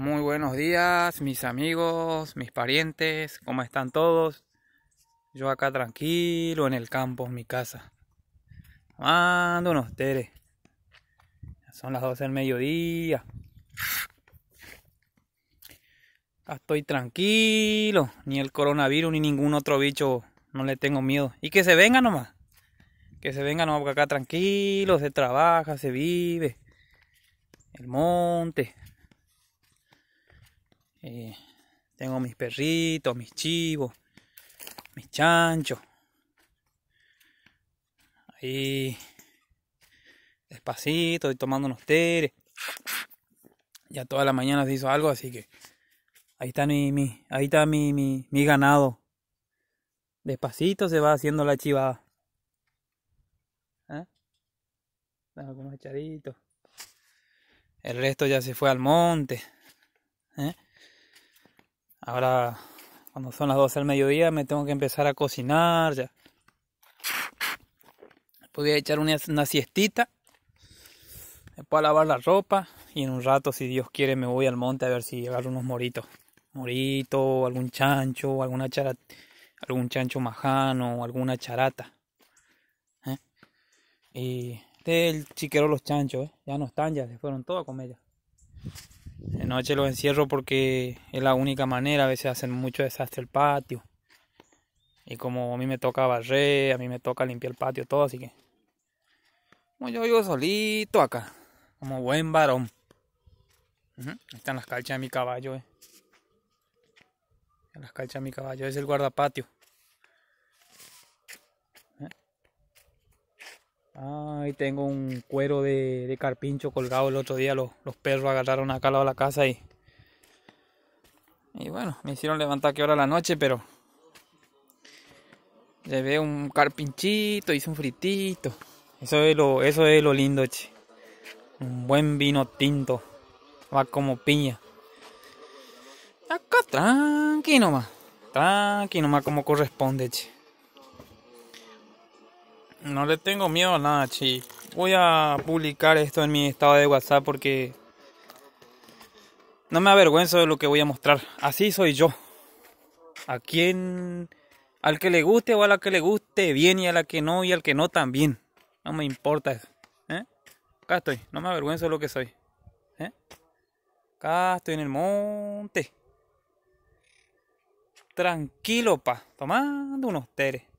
Muy buenos días, mis amigos, mis parientes, ¿cómo están todos? Yo acá tranquilo en el campo, en mi casa. Tomando tere. Son las 12 del mediodía. Estoy tranquilo. Ni el coronavirus ni ningún otro bicho no le tengo miedo. Y que se venga nomás. Que se venga nomás porque acá tranquilo, se trabaja, se vive. El monte. Eh, tengo mis perritos, mis chivos, mis chanchos. Ahí despacito y tomando unos teres. Ya toda la mañana se hizo algo, así que ahí está mi, mi ahí está mi, mi, ganado. Despacito se va haciendo la chivada. ¿Eh? echadito El resto ya se fue al monte. ¿Eh? Ahora, cuando son las 12 del mediodía, me tengo que empezar a cocinar ya. podría echar una, siestita. Después lavar la ropa. Y en un rato, si Dios quiere, me voy al monte a ver si agarro unos moritos. Morito, algún chancho, alguna chara, algún chancho majano, alguna charata. ¿eh? Y el chiquero los chanchos, ¿eh? ya no están, ya se fueron todos a comer. Ya. De noche los encierro porque es la única manera. A veces hacen mucho desastre el patio. Y como a mí me toca barrer, a mí me toca limpiar el patio, todo, así que. Como yo vivo solito acá, como buen varón. Están las calchas de mi caballo, eh. Las calchas de mi caballo, es el guardapatio. Ahí tengo un cuero de, carpincho colgado el otro día. Los, perros agarraron acá al lado de la casa y. Y bueno, me hicieron levantar que hora la noche, pero. Llevé un carpinchito, hice un fritito. Eso es lo, eso es lo lindo, che. Un buen vino tinto. Va como piña. Acá tranqui nomás. Tranqui nomás como corresponde, che. No le tengo miedo a nada, chi. Voy a publicar esto en mi estado de WhatsApp porque no me avergüenzo de lo que voy a mostrar. Así soy yo. A quien al que le guste o a la que le guste bien y a la que no y al que no también. No me importa eso. ¿eh? Acá estoy, no me avergüenzo de lo que soy. ¿eh? Acá estoy en el monte. Tranquilo, pa, tomando unos teres.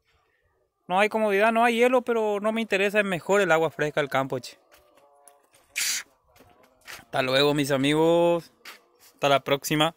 No hay comodidad, no hay hielo, pero no me interesa, es mejor el agua fresca del campo, Hasta luego, mis amigos. Hasta la próxima.